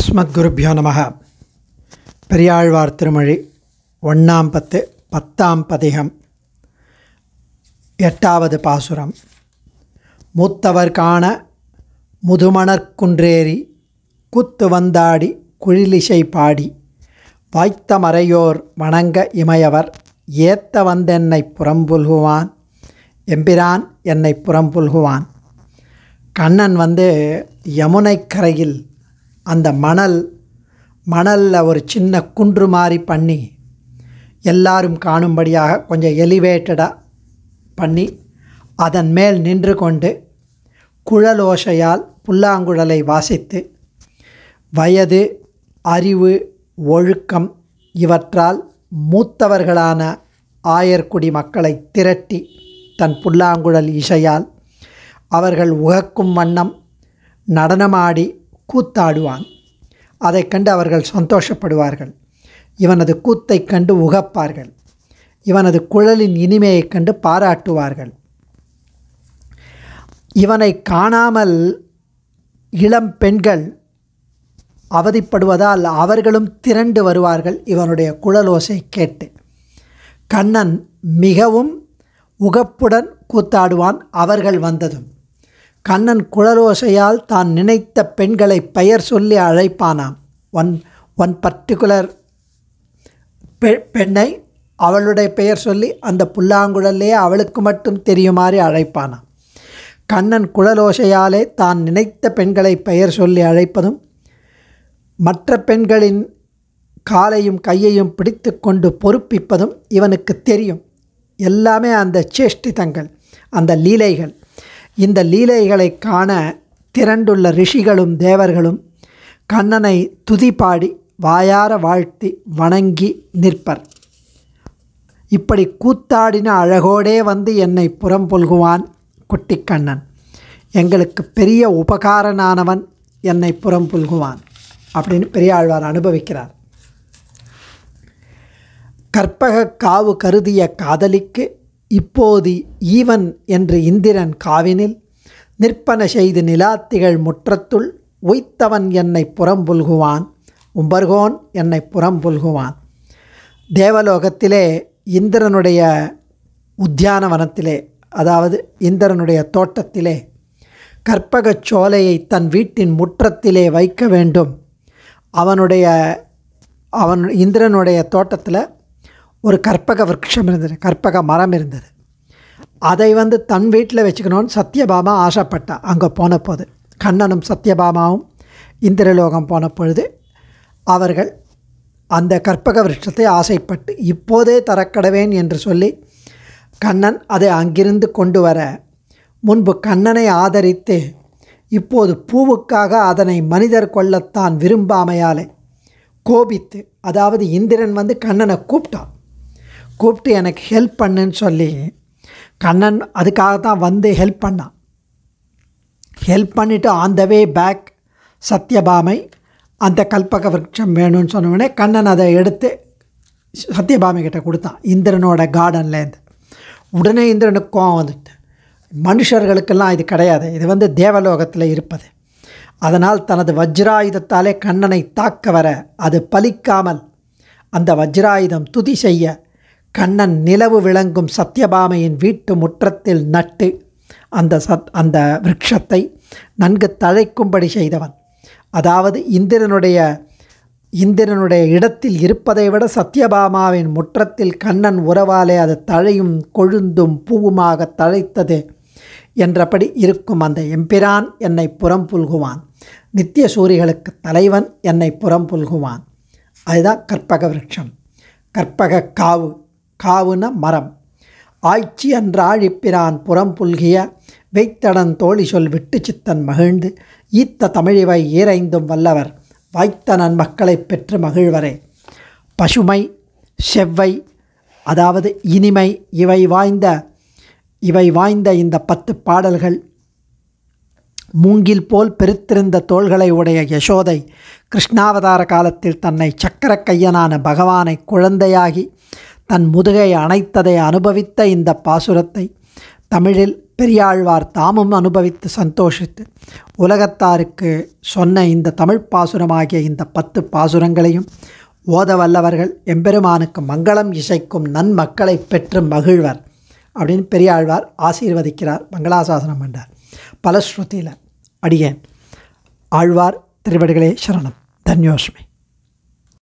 அஸ்மத் குருப்பியோ நமக பெரியாழ்வார் திருமொழி ஒன்றாம் பத்து பத்தாம் பதிகம் எட்டாவது பாசுரம் மூத்தவர் காண முதுமணற்குன்றேறி கூத்து வந்தாடி குழிலிசை பாடி வாய்த்த மறையோர் வணங்க இமையவர் ஏத்த வந்தென்னை புறம்புல்குவான் எம்பிரான் என்னை புறம்புல்குவான் கண்ணன் வந்து யமுனை கரையில் அந்த மணல் மணலில் ஒரு சின்ன குன்று மாதிரி பண்ணி எல்லாரும் காணும்படியாக கொஞ்சம் எலிவேட்டடாக பண்ணி அதன் மேல் நின்று கொண்டு குழலோசையால் புல்லாங்குழலை வாசித்து வயது அறிவு ஒழுக்கம் இவற்றால் மூத்தவர்களான ஆயர்குடி மக்களை திரட்டி தன் புல்லாங்குழல் இசையால் அவர்கள் உகக்கும் வண்ணம் நடனமாடி கூத்தாடுவான் அதை கண்டு அவர்கள் சந்தோஷப்படுவார்கள் இவனது கூத்தை கண்டு உகப்பார்கள் இவனது குழலின் இனிமையைக் கண்டு பாராட்டுவார்கள் இவனை காணாமல் இளம் பெண்கள் அவதிப்படுவதால் அவர்களும் திரண்டு வருவார்கள் இவனுடைய குழலோசை கேட்டு கண்ணன் மிகவும் உகப்புடன் கூத்தாடுவான் அவர்கள் வந்ததும் கண்ணன் குழலோசையால் தான் நினைத்த பெண்களை பெயர் சொல்லி அழைப்பானாம் ஒன் ஒன் பர்டிகுலர் பெ பெண்ணை அவளுடைய பெயர் சொல்லி அந்த புல்லாங்குழல்லையே அவளுக்கு மட்டும் தெரியுமாறு அழைப்பானாம் கண்ணன் குழலோசையாலே தான் நினைத்த பெண்களை பெயர் சொல்லி அழைப்பதும் மற்ற பெண்களின் காலையும் கையையும் பிடித்து கொண்டு பொறுப்பிப்பதும் இவனுக்கு தெரியும் எல்லாமே அந்த சேஷ்டிதங்கள் அந்த லீலைகள் இந்த லீலைகளை காண திரண்டுள்ள ரிஷிகளும் தேவர்களும் கண்ணனை துதிப்பாடி வாயார வாழ்த்தி வணங்கி நிற்பர் இப்படி கூத்தாடின அழகோடே வந்து என்னை புறம் புல்குவான் குட்டிக்கண்ணன் எங்களுக்கு பெரிய உபகாரனானவன் என்னை புறம் புல்குவான் அப்படின்னு பெரியாழ்வார் அனுபவிக்கிறார் கற்பக காவு கருதிய காதலிக்கு இப்போது ஈவன் என்று இந்திரன் காவினில் நிற்பன செய்து நிலாத்திகள் முற்றத்துள் உய்த்தவன் என்னை புறம்புல்குவான் உம்பர்கோன் என்னை புறம்புல்குவான் தேவலோகத்திலே இந்திரனுடைய உத்தியானவனத்திலே அதாவது இந்திரனுடைய தோட்டத்திலே கற்பகச் சோலையை தன் வீட்டின் முற்றத்திலே வைக்க வேண்டும் அவனுடைய அவன் இந்திரனுடைய தோட்டத்தில் ஒரு கற்பக விரக்ஷம் இருந்தது கற்பக மரம் இருந்தது அதை வந்து தன் வீட்டில் வச்சுக்கணும்னு சத்யபாமா ஆசைப்பட்டா அங்கே போன போது கண்ணனும் சத்யபாமாவும் இந்திரலோகம் போன பொழுது அவர்கள் அந்த கற்பக விருட்சத்தை ஆசைப்பட்டு இப்போதே தரக்கடவேன் என்று சொல்லி கண்ணன் அதை அங்கிருந்து கொண்டு வர முன்பு கண்ணனை ஆதரித்து இப்போது பூவுக்காக அதனை மனிதர் கொள்ளத்தான் விரும்பாமையாலே கோபித்து அதாவது இந்திரன் வந்து கண்ணனை கூப்பிட்டான் கூப்பிட்டு எனக்கு ஹெல்ப் பண்ணுன்னு சொல்லி கண்ணன் அதுக்காக தான் வந்து ஹெல்ப் பண்ணான் ஹெல்ப் பண்ணிவிட்டு ஆன் த வே பேக் சத்யபாமை அந்த கல்பக விரட்சம் வேணும்னு சொன்னோடனே கண்ணன் அதை எடுத்து சத்யபாமை கிட்டே கொடுத்தான் இந்திரனோட கார்டன்லேருந்து உடனே இந்திரனுக்கு கோவம் வந்துட்டு மனுஷர்களுக்கெல்லாம் இது கிடையாது இது வந்து தேவலோகத்தில் இருப்பது அதனால் தனது வஜ்ராயுதத்தாலே கண்ணனை தாக்க வர அது பலிக்காமல் அந்த வஜ்ராயுதம் துதி செய்ய கண்ணன் நிலவு விளங்கும் சத்யபாமையின் வீட்டு முற்றத்தில் நட்டு அந்த சத் அந்த விரக்ஷத்தை நன்கு தழைக்கும்படி செய்தவன் அதாவது இந்திரனுடைய இந்திரனுடைய இடத்தில் இருப்பதை விட சத்யபாமாவின் முற்றத்தில் கண்ணன் உறவாலே அது தழையும் கொழுந்தும் பூவுமாக தழைத்தது என்றபடி இருக்கும் அந்த எம்பிரான் என்னை புறம் புல்குவான் நித்திய சூரிகளுக்கு தலைவன் என்னை புறம் புல்குவான் அதுதான் கற்பக விரக்ஷம் கற்பக காவு காவுன மரம் ஆய்ச்சி என்றாழிப்பிரான் புறம் புல்கிய வெய்த்தடன் தோழி சொல் விட்டு சித்தன் மகிழ்ந்து ஈத்த தமிழிவை ஈரைந்தும் வல்லவர் நன் மக்களை பெற்று மகிழ்வரே பசுமை செவ்வை அதாவது இனிமை இவை வாய்ந்த இவை வாய்ந்த இந்த பத்து பாடல்கள் மூங்கில் போல் பெருத்திருந்த தோள்களை உடைய யசோதை கிருஷ்ணாவதார காலத்தில் தன்னை சக்கர கையனான பகவானை குழந்தையாகி தன் முதுகை அணைத்ததை அனுபவித்த இந்த பாசுரத்தை தமிழில் பெரியாழ்வார் தாமும் அனுபவித்து சந்தோஷித்து உலகத்தாருக்கு சொன்ன இந்த தமிழ் பாசுரமாகிய இந்த பத்து பாசுரங்களையும் ஓத வல்லவர்கள் எம்பெருமானுக்கு மங்களம் இசைக்கும் நன்மக்களை பெற்று மகிழ்வர் அப்படின்னு பெரியாழ்வார் ஆசீர்வதிக்கிறார் மங்களாசாசனம் என்றார் பலஸ்ருதியில் அடியேன் ஆழ்வார் திருவடிகளே சரணம் தன்யோஷ்மி